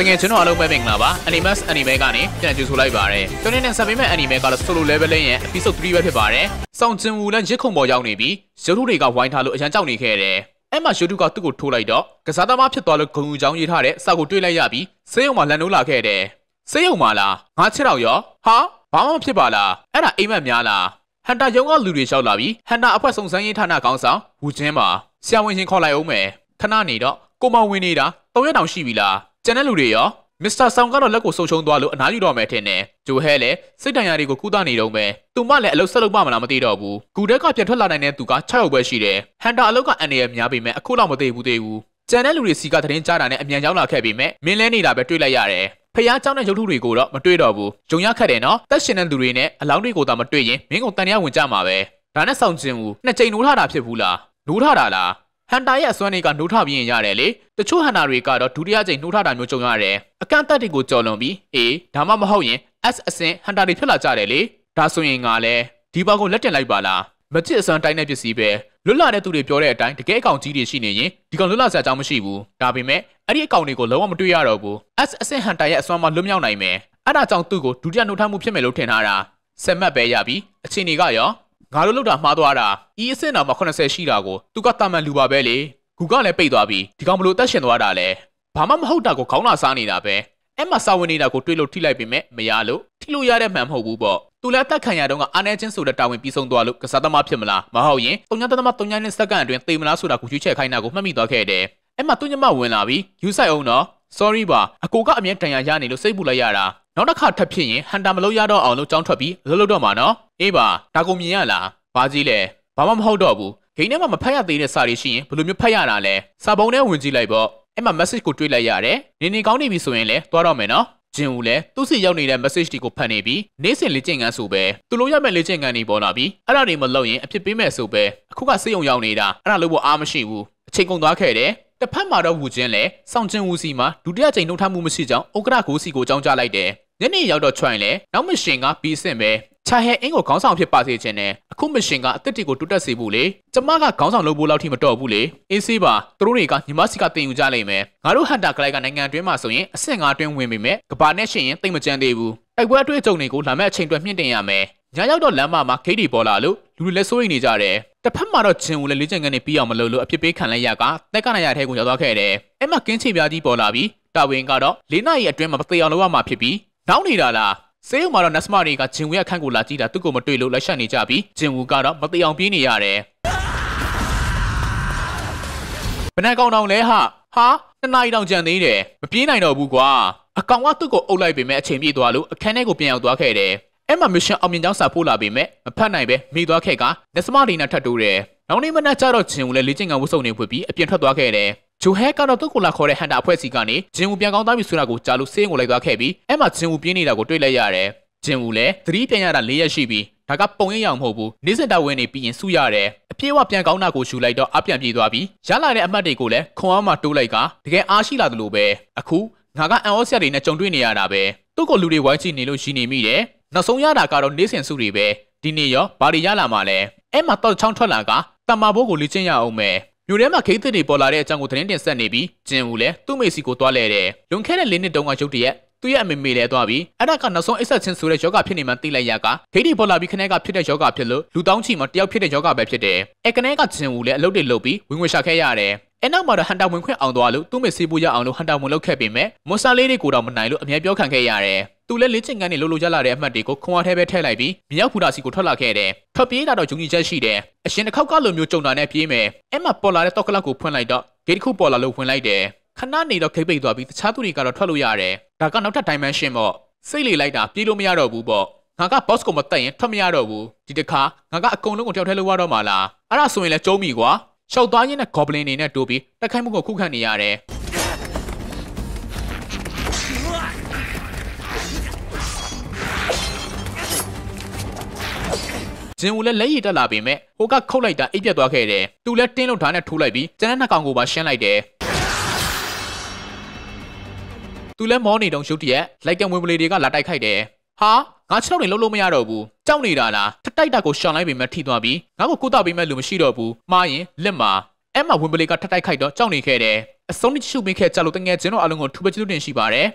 တကယ်ကျွန်တော်အားလုံးပဲမင်္ဂလာပါ Animax Anime ကနေပြန်ကြိုဆိုလိုက်ပါရစေကျွန်တော်နဲ့ဆက်ပေးမဲ့ Anime ကလည်း solo level ရဲ့ episode 3ပဲဖြစ်ပါတယ်စောင့်ကျင်ဝူလန်ရစ်ခုံပေါ်ရောက်နေပြီးရုပ်ထုတွေကဝိုင်းထားလို့အရန်ကြောက်နေခဲ့တယ်အဲ့မှာရုပ်ထုကသူ့ကိုထိုးလိုက်တော့ကစားသမားဖြစ်သွားလို့ဂုံယူချောင်းရေးထားတဲ့စာကိုတွေ့လိုက်ရပြီးစေးရုံမှာလန်နိုးလာခဲ့တယ်စေးရုံမှာလားငါချက်တော့ရောဟာဘာမှမဖြစ်ပါလားအဲ့ဒါအိမ်မက်များလားဟန်တာရုံကလူတွေလျှောက်လာပြီးဟန်တာအဖွဲ့စုံစမ်းရေးဌာနကောင်းဆောင်ဝူချင်းပါဆရာဝန်ရှင်ခေါ်လိုက်အောင်မယ်ခဏနေတော့ကိုမဝင်နေတာ၃ရက်တောင်ရှိပြီလား။ကျန်တဲ့လူတွေရောမစ္စတာဆောင်ကတော့လက်ကိုဆုပ်ချုံသွားလို့အနားယူတော့မယ်ထင်တယ်။ဂျိုဟဲလည်းစိတ်တန်ရာတွေကိုကုသနေတော့မယ်။သူမလည်းအလုပ်ဆက်လုပ်ပါမလားမသိတော့ဘူး။ဂူဒက်ကပြန်ထွက်လာနိုင်တဲ့သူက6ယောက်ပဲရှိတယ်။ဟန်တာအလုပ်ကအန်ရယ်များပေမဲ့အခုတော့မသိဘူးသေးဘူး။ကျန်တဲ့လူတွေစီကသတင်းကြားတာနဲ့အမြန်ရောက်လာခဲ့ပေမဲ့မင်းလဲနေတာပဲတွေ့လိုက်ရတယ်။ဖះเจ้าနဲ့ရုပ်ထုတွေကိုတော့မတွေ့တော့ဘူး။ဂျုံရခတ်တယ်နော်။တက်ရှင်တဲ့လူတွေနဲ့အလောင်းတွေကိုသာမတွေ့ရင်မင်းကတန်ရဝင်ကြမှာပဲ။ဒါနဲ့ဆောင်ကျင်ဦးနှစ်ကြိမ်နိုးထတာဖြစ်ဘူးလား။နိုးထတာလားဟန်တာရဲ့အစွမ်းတွေကနှိုးထပြင်းရတယ်လေတချို့ဟန်တာတွေကတော့ဒုတိယကြိမ်နှိုးထတာမျိုးကြုံရတယ်အကန့်အသတ်တွေကိုကျော်လွန်ပြီး A ဒါမှမဟုတ်ရင် S အဆင့်ဟန်တာတွေဖြစ်လာကြတယ်လေဒါဆိုရင်ကလည်းဒီဘောက်ကိုလက်တင်လိုက်ပါလားမချစ်အစွမ်းတိုင်းတဲ့ပစ္စည်းပဲလွတ်လာတဲ့သူတွေပြောတဲ့အတိုင်းတကယ်အကောင်ကြီးတွေရှိနေရင်ဒီကောင်လွတ်လာစရာအကြောင်းမရှိဘူးဒါပေမဲ့အဲ့ဒီအကောင်တွေကိုလုံးဝမတွေ့ရတော့ဘူး S အဆင့်ဟန်တာရဲ့အစွမ်းမှလွတ်မြောက်နိုင်မယ်အဲ့ဒါကြောင့်သူ့ကိုဒုတိယနှုတ်ထမှုဖြစ်မယ်လို့ထင်ထားတာဆက်မှတ်ပဲရပြီအချိန်တွေကရောငါတို့လောက်တာမှားသွားတာဤအဆင့်တော်မှာ80ရှိတာကိုသူကတာမန်လူပါပဲလေဂူကလည်းပိတ်သွားပြီးဒီကောင်ဘလို့တက်ရှင်သွားတာလဲဘာမှမဟုတ်တာကိုခေါင်းလာစားနေတာပဲအဲ့မှာစာဝင်နေတာကိုတွေးလို့ထိလိုက်ပေမဲ့မရလို့ထိလို့ရတဲ့မှန်မဟုတ်ဘူးပေါ့သူလည်းတက်ခံရတော့ကအာနေချင်းဆိုတဲ့တာဝန်ပြီးဆုံးသွားလို့ကစားသမားဖြစ်မလားမဟုတ်ရင်3.3နဲ့စက္ကန့်အတွင်းသေမလားဆိုတာကိုရွေးချယ်ခိုင်းတာကိုမှတ်မိသွားခဲ့တယ်အဲ့မှာသူညမဝင်လာပြီးယူဆိုင်အောင်တော့ sorry ပါအကိုကအမြဲတန်ရာရနေလို့စိတ်ပူလိုက်ရတာနောက်တစ်ခါထပ်ဖြစ်ရင်ဟန်တာမလုပ်ရတော့အောင်လို့ကြောင်းထွက်ပြီးလှုပ်လှုပ်တော့မှာနော်အေးပါဒါကုန်မြင်ရလားဘာကြီးလဲဘာမှမဟုတ်တော့ဘူးဂိမ်းထဲမှာမဖတ်ရသေးတဲ့စာတွေရှိရင်ဘယ်လိုမျိုးဖတ်ရတာလဲစာပုံထဲဝင်ကြည့်လိုက်ပေါ့အဲ့မှာ message ကိုတွေးလိုက်ရတယ်နေနေကောင်းနေပြီဆိုရင်လည်းသွားတော့မယ်နော်ဂျင်ဦးလည်းသူ့စီရောက်နေတဲ့ message တွေကိုဖတ်နေပြီးနေ့စဉ်လေ့ကျင့်ခန်းဆိုပဲသူလိုရမဲ့လေ့ကျင့်ခန်းတွေပေါ်လာပြီးအဲ့ဒါတွေမလုပ်ရင်အဖြစ်ပေးမယ်ဆိုပဲအခုကစိတ်ယုံရောက်နေတာအဲ့ဒါလို့ဘာအားမရှိဘူးအချိန်ကုန်သွားခဲ့တယ်။တစ်ဖက်မှာတော့ဝူချင်းလည်းဆောင်ကျင်ဝူစီမှာဒုတိယကြိမ်နှုတ်ထမှုမရှိကြောင်းဩကရကိုစီကိုကြောင်းကြားလိုက်တယ်။ညနေရောက်တော့ချွန်လည်းနောက်မရှင်ကဘီဆင့်ပဲချာဟဲအင်းကိုခေါင်းဆောင်ဖြစ်ပါစေချင်တယ်အခုမရှင်ကအသက်တွေကိုတိုးတက်စေဖို့လေကျမကခေါင်းဆောင်လုပ်ဖို့လောက်ထိမတော်ဘူးလေအေးဆေးပါသူတို့တွေကညီမစီကတင်ယူကြလိမ့်မယ်ငါတို့ဟန်တာကလိုက်ကနိုင်ငံတွင်းမှာဆိုရင်အဆင့်၅တွင်းဝင်ပေမဲ့ကဘာနဲ့ရှင်ရင်တိတ်မကြမ်းသေးဘူးတိုက်ပွဲအတွေ့အကြုံတွေကိုလာမယ့်အချိန်အတွက်မြင့်တင်ရမယ်ညရောက်တော့လမ်းမမှာဂိတ်တွေပေါ်လာလို့လူတွေလည်းစိုးရိမ်နေကြတယ်တစ်ဖက်မှာတော့ဂျင်ကိုလည်းလေးချင်ကန်နေပြီးအောင်မလုပ်လို့အပြစ်ပေးခံလိုက်ရကတက်ကနေရထဲကိုရောက်သွားခဲ့တယ်အဲ့မှာကင်းချေပြားကြီးပေါ်လာပြီးတာဝန်ကတော့လေးနာရီအတွင်းမှာပသေအောင်လုပ်ရမှာဖြစ်ပြီးနောက်နေတာလားဆေးရုံမှာတော့နတ်စမတွေကဂျင်ဝူရဲ့အခန်းကိုလာကြည့်တာသူ့ကိုမတွေ့လို့လက်ရှက်နေကြပြီးဂျင်ဝူကတော့မသေအောင်ပြေးနေရတယ်ဘယ်နှကောင်တောင်လဲဟာဟာနှစ်နာရီတောင်ကြံသေးတယ်မပြေးနိုင်တော့ဘူးကွာအကောင်ကသူ့ကိုအုပ်လိုက်ပေမဲ့အချိန်ပြည့်သွားလို့အခန်းထဲကိုပြန်ရောက်သွားခဲ့တယ်အဲ့မှာ mission အောင်မြင်ကြောင်းစာပို့လာပေမဲ့မဖတ်နိုင်ပဲမိသွားခဲ့ကလက်စမလေးနဲ့ထပ်တိုးတယ်။နောက်နေ့မနက်ကျတော့ဂျင်ကိုလည်းလေ့ကျင့်ခန်းဝတ်စုံနေဖွင့်ပြီးအပြင်ထွက်သွားခဲ့တယ်။ဂျိုဟဲကတော့သူ့ကိုလာခေါ်တဲ့ဟန်တာအဖွဲ့စီကနေဂျင်ဝူပြန်ကောင်းသားပြီဆိုတာကိုကြားလို့စေးကိုလိုက်သွားခဲ့ပြီးအဲ့မှာဂျင်ဝူပြင်းနေတာကိုတွေ့လိုက်ရတယ်။ဂျင်ဝူလည်းသတိပြန်ရတာ၄ရက်ရှိပြီးဒါကပုံရိပ်ရအောင်မဟုတ်ဘူး။နေစင်တာဝင်နေပြီးရင်ဆူရတယ်။အပြေးဝပြန်ကောင်းတာကိုယူလိုက်တော့အပြန်ပြေးသွားပြီးရလာတဲ့အမှတ်တွေကိုလည်းခွန်အားမှတိုးလိုက်ကတကယ်အားရှိလာသလိုပဲ။အခုငါကအန်အော့ဆရာတွေနဲ့ကြုံတွေ့နေရတာပဲ။သူ့ကိုလူတွေဝိုင်းကြည့်နေလို့ရှိနေမိတယ်။နောက်ဆုံးရတာကတော့နေစဉ်စုတွေပဲဒီနေ့ရောဘာတွေရလာမှာလဲအဲ့မှာတောက်ချောင်းထွက်လာကတမ္မာဘိုးကိုလေ့ကျင့်ရအောင်မယ်မြို့ထဲမှာခိတ်သစ်တွေပေါ်လာတဲ့အကြောင်းကိုသတင်းတင်ဆက်နေပြီးဂျင်ဦးလည်းသူ့မိစီကိုသွားလဲတယ်လွန်ခဲ့တဲ့၄နှစ်တုန်းကရုတ်တရက်သူ့ရဲ့အမေမေလဲသွားပြီးအဲ့ဒါကနောက်ဆုံးအိဆက်ချင်းဆိုတဲ့ယောဂဖြစ်နေမှသိလိုက်ရကခိတိပေါ်လာပြီးခနဲကဖြစ်တဲ့ယောဂဖြစ်လို့လူတောင်းချီမှာတယောက်ဖြစ်တဲ့ယောဂပဲဖြစ်တယ်အဲ့ခနဲကဂျင်ဦးလည်းအလုပ်တွေလုပ်ပြီးဝင်ငွေရှာခဲ့ရတယ်အဲ့နောက်မှာတော့ဟန်တာဝင်ခွင့်အောင်သွားလို့သူ့မေစီပူရအောင်လို့ဟန်တာဝင်လုပ်ခဲ့ပေမဲ့မွန်စတာလေးတွေကိုတော့မနိုင်လို့အမြဲပြောခံခဲ့ရတယ်သူလည်းလင်းချင်ကန်နဲ့လှုပ်လှုပ်ရလာတဲ့အမှတ်တွေကိုခွန်အားထဲပဲထည့်လိုက်ပြီးမြောက်ဖူတာစီကိုထွက်လာခဲ့တယ်။ထွက်ပြေးတာတော့ဂျုံကြီးချက်ရှိတယ်။အရှင်တစ်ခေါက်ကလိုမျိုးကြုံတာနဲ့ပြေးမယ်။အဲ့မှာပေါ်လာတဲ့တော့ကလောက်ကိုဖွင့်လိုက်တော့ဂိတ်တစ်ခုပေါ်လာလို့ဝင်လိုက်တယ်။ခဏနေတော့ခိတ်ပိတ်သွားပြီးတခြားသူတွေကတော့ထွက်လို့ရတယ်။ဒါကနောက်ထပ် dimension ပေါ့။စိတ်လေလိုက်တာပြေးလို့မရတော့ဘူးပေါ့။ငါက boss ကိုမတက်ရင်ထွက်မရတော့ဘူး။ဒီတစ်ခါငါကအကုန်လုံးကိုတယောက်ထဲလောက်ရတော့မှာလား။အဲ့ဒါဆိုရင်လည်းကျုံးပြီကွာ။ရှောက်သွားရင်းနဲ့ goblin တွေနဲ့တိုးပြီးတိုက်ခိုက်မှုကိုခုခံနေရတယ်။ဂျင်ကိုလည်းလက်ရည်တက်လာပေမဲ့ဟိုကခုတ်လိုက်တာအိပ်ပြက်သွားခဲ့တယ်သူလည်းတင်းလုံထားနဲ့ထိုးလိုက်ပြီးကျန်တဲ့နှစ်ကောင်ကိုပါရှင်းလိုက်တယ်သူလည်းမောနေတုံရုတ်တရက်လိုက်ကံဝင်ပလေတွေကလာတိုက်ခိုက်တယ်ဟာငါခြေထောက်တွေလှုပ်လို့မရတော့ဘူးကြောက်နေတာလားထတိုက်တာကိုရှောင်လိုက်ပေမဲ့ထိသွားပြီးငါ့ကိုကုသပေးမဲ့လူမရှိတော့ဘူးမှားရင်လက်မှာအဲ့မှာဝင်ပလေကထတိုက်ခိုက်တော့ကြောက်နေခဲ့တယ်အစုံနဲ့ချူပင်းခဲ့ကြလို့တငယ်ချင်းတို့အလုံးကိုထူပဲကျေးဇူးတင်ရှိပါတယ်